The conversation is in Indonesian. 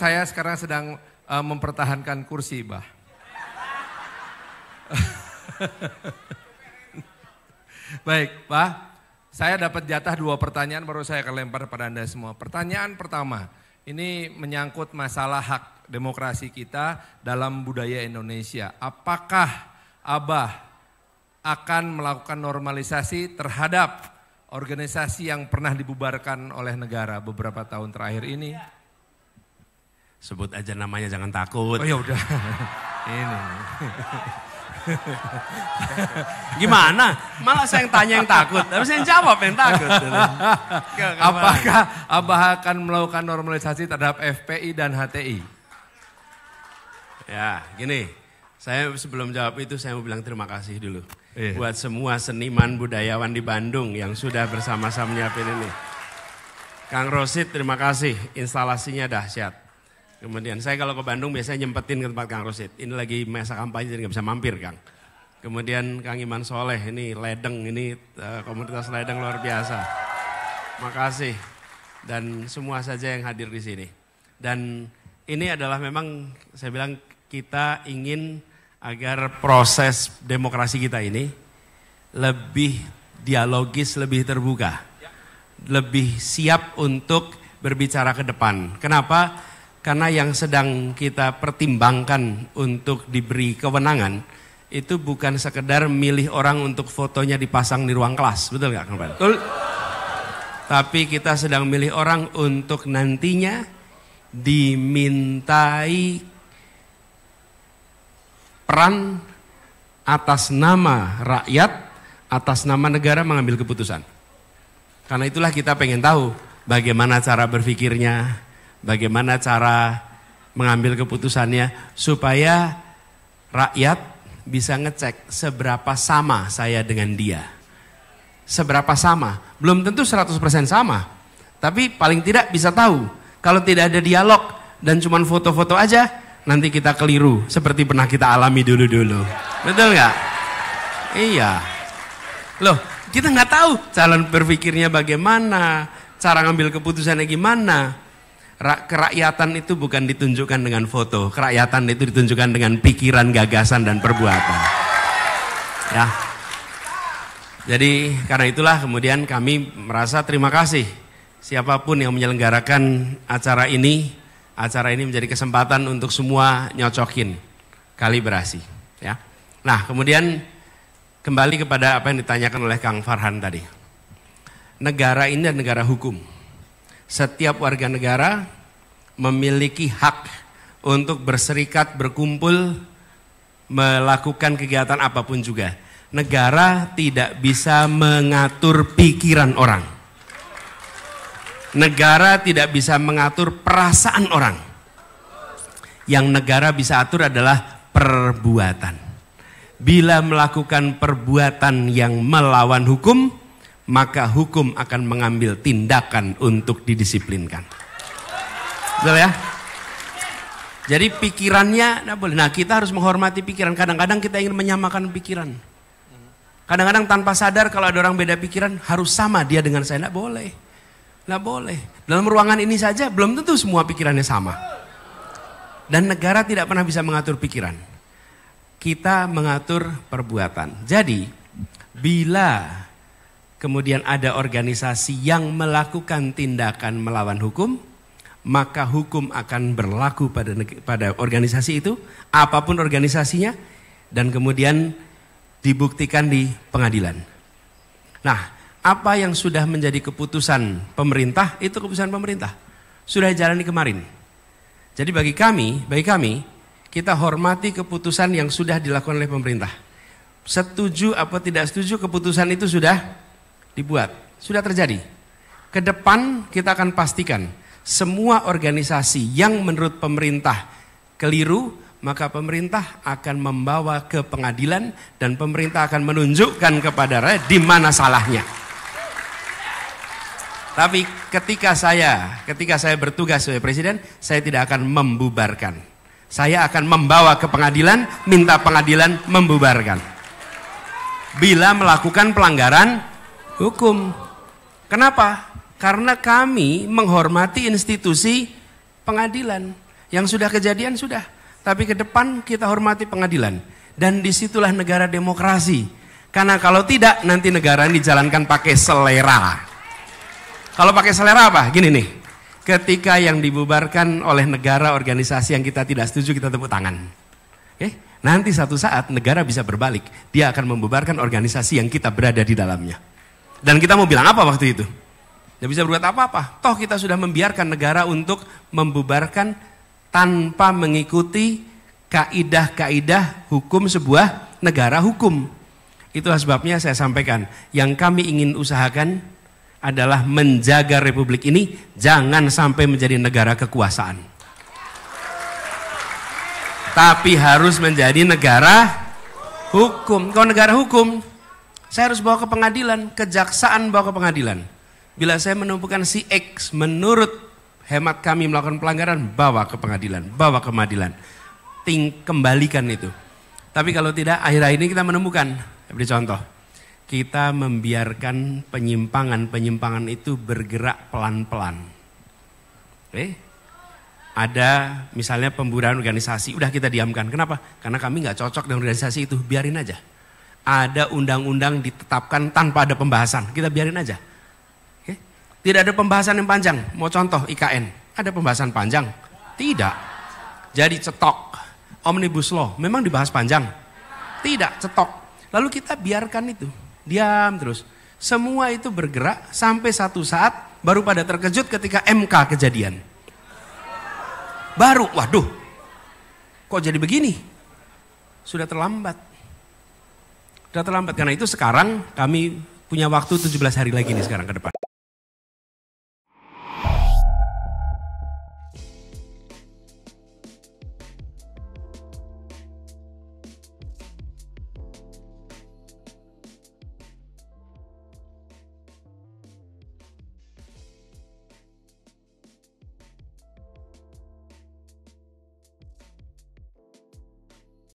Saya sekarang sedang uh, mempertahankan kursi, Bah. Baik, Bah. Saya dapat jatah dua pertanyaan baru saya akan lempar pada Anda semua. Pertanyaan pertama, ini menyangkut masalah hak demokrasi kita dalam budaya Indonesia. Apakah Abah akan melakukan normalisasi terhadap organisasi yang pernah dibubarkan oleh negara beberapa tahun terakhir ini? Sebut aja namanya jangan takut. Oh ya udah. Ini. Gimana? Malah saya yang tanya yang takut. Tapi saya yang jawab yang takut. Apakah Abah akan melakukan normalisasi terhadap FPI dan HTI? Ya, gini. Saya sebelum jawab itu saya mau bilang terima kasih dulu. Iya. Buat semua seniman budayawan di Bandung yang sudah bersama-sama nyiapin ini. Kang Rosid terima kasih, instalasinya dahsyat. Kemudian saya kalau ke Bandung biasanya nyempetin ke tempat Kang Rosid. Ini lagi masa kampanye jadi nggak bisa mampir Kang. Kemudian Kang Iman Soleh ini ledeng ini eh, komunitas ledeng luar biasa. Makasih dan semua saja yang hadir di sini. Dan ini adalah memang saya bilang kita ingin agar proses demokrasi kita ini lebih dialogis, lebih terbuka, lebih siap untuk berbicara ke depan. Kenapa? Karena yang sedang kita pertimbangkan untuk diberi kewenangan itu bukan sekedar milih orang untuk fotonya dipasang di ruang kelas, betul nggak Betul. Tapi kita sedang milih orang untuk nantinya dimintai peran atas nama rakyat, atas nama negara mengambil keputusan. Karena itulah kita pengen tahu bagaimana cara berpikirnya, bagaimana cara mengambil keputusannya supaya rakyat bisa ngecek seberapa sama saya dengan dia. Seberapa sama? Belum tentu 100% sama, tapi paling tidak bisa tahu. Kalau tidak ada dialog dan cuma foto-foto aja, nanti kita keliru seperti pernah kita alami dulu-dulu. Betul nggak? Iya. Loh, kita nggak tahu calon berpikirnya bagaimana, cara ngambil keputusannya gimana. Kerakyatan itu bukan ditunjukkan dengan foto, kerakyatan itu ditunjukkan dengan pikiran, gagasan, dan perbuatan. Ya. Jadi karena itulah kemudian kami merasa terima kasih siapapun yang menyelenggarakan acara ini. Acara ini menjadi kesempatan untuk semua nyocokin kalibrasi. Ya. Nah kemudian kembali kepada apa yang ditanyakan oleh Kang Farhan tadi. Negara ini adalah negara hukum setiap warga negara memiliki hak untuk berserikat, berkumpul, melakukan kegiatan apapun juga. Negara tidak bisa mengatur pikiran orang. Negara tidak bisa mengatur perasaan orang. Yang negara bisa atur adalah perbuatan. Bila melakukan perbuatan yang melawan hukum, maka hukum akan mengambil tindakan untuk didisiplinkan. Betul ya? Jadi pikirannya nah boleh. Nah, kita harus menghormati pikiran. Kadang-kadang kita ingin menyamakan pikiran. Kadang-kadang tanpa sadar kalau ada orang beda pikiran harus sama dia dengan saya. Tidak boleh. Tidak boleh. Dalam ruangan ini saja belum tentu semua pikirannya sama. Dan negara tidak pernah bisa mengatur pikiran. Kita mengatur perbuatan. Jadi bila kemudian ada organisasi yang melakukan tindakan melawan hukum, maka hukum akan berlaku pada pada organisasi itu, apapun organisasinya, dan kemudian dibuktikan di pengadilan. Nah, apa yang sudah menjadi keputusan pemerintah itu keputusan pemerintah sudah jalani kemarin. Jadi bagi kami, bagi kami, kita hormati keputusan yang sudah dilakukan oleh pemerintah. Setuju atau tidak setuju keputusan itu sudah dibuat. Sudah terjadi. Ke depan kita akan pastikan semua organisasi yang menurut pemerintah keliru, maka pemerintah akan membawa ke pengadilan dan pemerintah akan menunjukkan kepada rakyat di mana salahnya. Tapi ketika saya, ketika saya bertugas sebagai presiden, saya tidak akan membubarkan. Saya akan membawa ke pengadilan, minta pengadilan membubarkan. Bila melakukan pelanggaran hukum. Kenapa? Karena kami menghormati institusi pengadilan. Yang sudah kejadian sudah, tapi ke depan kita hormati pengadilan. Dan disitulah negara demokrasi. Karena kalau tidak nanti negara ini dijalankan pakai selera. Kalau pakai selera apa? Gini nih. Ketika yang dibubarkan oleh negara organisasi yang kita tidak setuju kita tepuk tangan. Oke? Nanti satu saat negara bisa berbalik. Dia akan membubarkan organisasi yang kita berada di dalamnya. Dan kita mau bilang apa waktu itu? Tidak bisa berbuat apa-apa. Toh kita sudah membiarkan negara untuk membubarkan tanpa mengikuti kaidah-kaidah hukum sebuah negara hukum. Itulah sebabnya saya sampaikan, yang kami ingin usahakan adalah menjaga republik ini jangan sampai menjadi negara kekuasaan. Tapi harus menjadi negara hukum. Kalau negara hukum, saya harus bawa ke pengadilan, kejaksaan bawa ke pengadilan. Bila saya menemukan si X menurut hemat kami melakukan pelanggaran, bawa ke pengadilan, bawa ke pengadilan. Ting kembalikan itu. Tapi kalau tidak, akhir-akhir ini kita menemukan, saya beri contoh, kita membiarkan penyimpangan-penyimpangan itu bergerak pelan-pelan. Oke? Eh, ada misalnya pemburuan organisasi, udah kita diamkan. Kenapa? Karena kami nggak cocok dengan organisasi itu, biarin aja ada undang-undang ditetapkan tanpa ada pembahasan. Kita biarin aja. Okay. Tidak ada pembahasan yang panjang. Mau contoh IKN, ada pembahasan panjang? Tidak. Jadi cetok. Omnibus Law, memang dibahas panjang? Tidak, cetok. Lalu kita biarkan itu. Diam terus. Semua itu bergerak sampai satu saat baru pada terkejut ketika MK kejadian. Baru, waduh, kok jadi begini? Sudah terlambat. Sudah terlambat karena itu sekarang kami punya waktu 17 hari lagi nih sekarang ke depan.